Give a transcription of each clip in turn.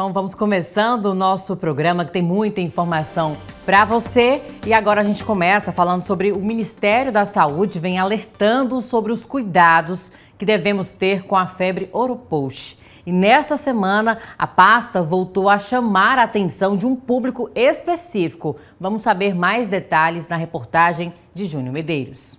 Então vamos começando o nosso programa que tem muita informação para você e agora a gente começa falando sobre o Ministério da Saúde vem alertando sobre os cuidados que devemos ter com a febre oropouche. E nesta semana, a pasta voltou a chamar a atenção de um público específico. Vamos saber mais detalhes na reportagem de Júnior Medeiros.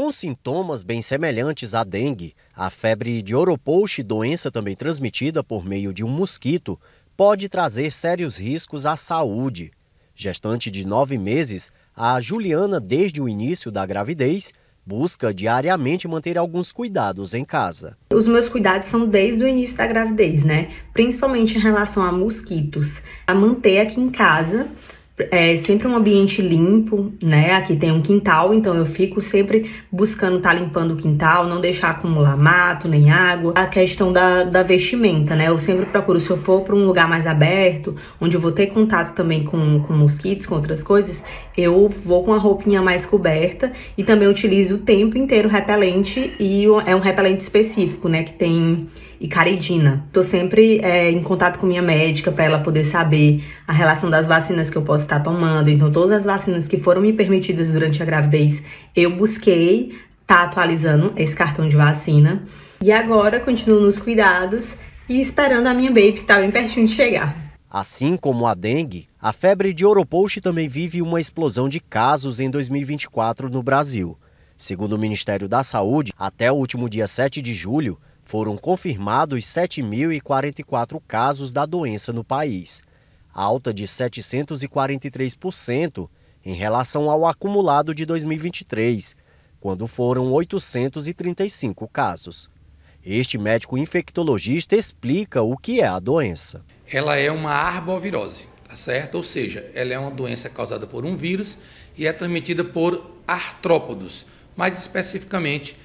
Com sintomas bem semelhantes à dengue, a febre de oropouche, doença também transmitida por meio de um mosquito, pode trazer sérios riscos à saúde. Gestante de nove meses, a Juliana, desde o início da gravidez, busca diariamente manter alguns cuidados em casa. Os meus cuidados são desde o início da gravidez, né? Principalmente em relação a mosquitos, a manter aqui em casa é sempre um ambiente limpo, né? Aqui tem um quintal, então eu fico sempre buscando estar tá limpando o quintal, não deixar acumular mato nem água. A questão da, da vestimenta, né? Eu sempre procuro, se eu for para um lugar mais aberto, onde eu vou ter contato também com, com mosquitos, com outras coisas, eu vou com a roupinha mais coberta e também utilizo o tempo inteiro repelente e é um repelente específico, né? Que tem e caridina. Tô sempre é, em contato com minha médica para ela poder saber a relação das vacinas que eu posso está tomando. Então, todas as vacinas que foram me permitidas durante a gravidez, eu busquei tá atualizando esse cartão de vacina. E agora continuo nos cuidados e esperando a minha baby que está bem pertinho de chegar. Assim como a dengue, a febre de oropouche também vive uma explosão de casos em 2024 no Brasil. Segundo o Ministério da Saúde, até o último dia 7 de julho, foram confirmados 7.044 casos da doença no país alta de 743% em relação ao acumulado de 2023, quando foram 835 casos. Este médico infectologista explica o que é a doença. Ela é uma arbovirose, tá certo? Ou seja, ela é uma doença causada por um vírus e é transmitida por artrópodos, mais especificamente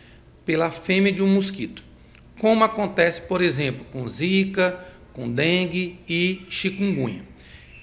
pela fêmea de um mosquito. Como acontece, por exemplo, com zika, com dengue e chikungunya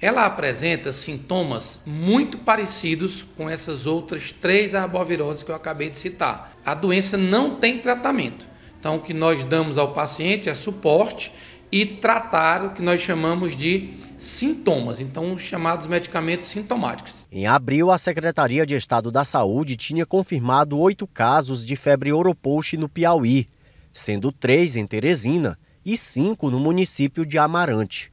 ela apresenta sintomas muito parecidos com essas outras três arboviroses que eu acabei de citar. A doença não tem tratamento. Então, o que nós damos ao paciente é suporte e tratar o que nós chamamos de sintomas, então os chamados medicamentos sintomáticos. Em abril, a Secretaria de Estado da Saúde tinha confirmado oito casos de febre oroposte no Piauí, sendo três em Teresina e cinco no município de Amarante.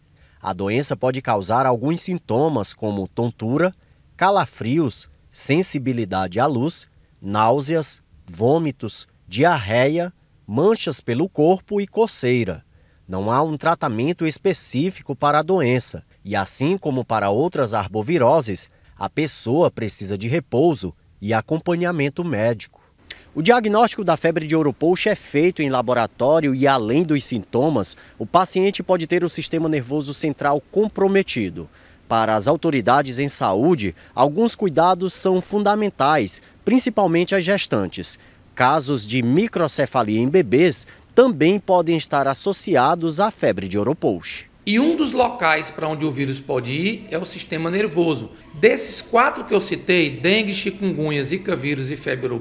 A doença pode causar alguns sintomas como tontura, calafrios, sensibilidade à luz, náuseas, vômitos, diarreia, manchas pelo corpo e coceira. Não há um tratamento específico para a doença e, assim como para outras arboviroses, a pessoa precisa de repouso e acompanhamento médico. O diagnóstico da febre de ouro é feito em laboratório e, além dos sintomas, o paciente pode ter o sistema nervoso central comprometido. Para as autoridades em saúde, alguns cuidados são fundamentais, principalmente as gestantes. Casos de microcefalia em bebês também podem estar associados à febre de ouro e um dos locais para onde o vírus pode ir é o sistema nervoso. Desses quatro que eu citei, dengue, chikungunya, zika vírus e febre ou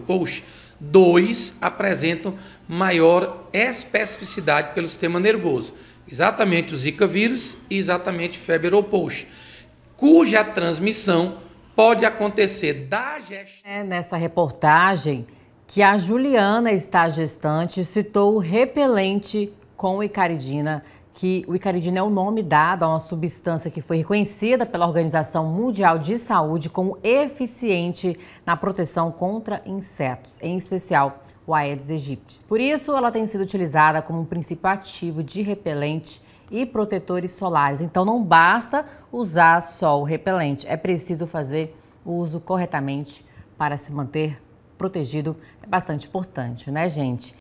dois apresentam maior especificidade pelo sistema nervoso. Exatamente o Zika vírus e exatamente febre ou post, cuja transmissão pode acontecer da gestão. É nessa reportagem que a Juliana está gestante citou o repelente com icaridina que o icaridina é o nome dado a uma substância que foi reconhecida pela Organização Mundial de Saúde como eficiente na proteção contra insetos, em especial o Aedes aegypti. Por isso, ela tem sido utilizada como um princípio ativo de repelente e protetores solares. Então, não basta usar só o repelente, é preciso fazer o uso corretamente para se manter protegido. É bastante importante, né, gente?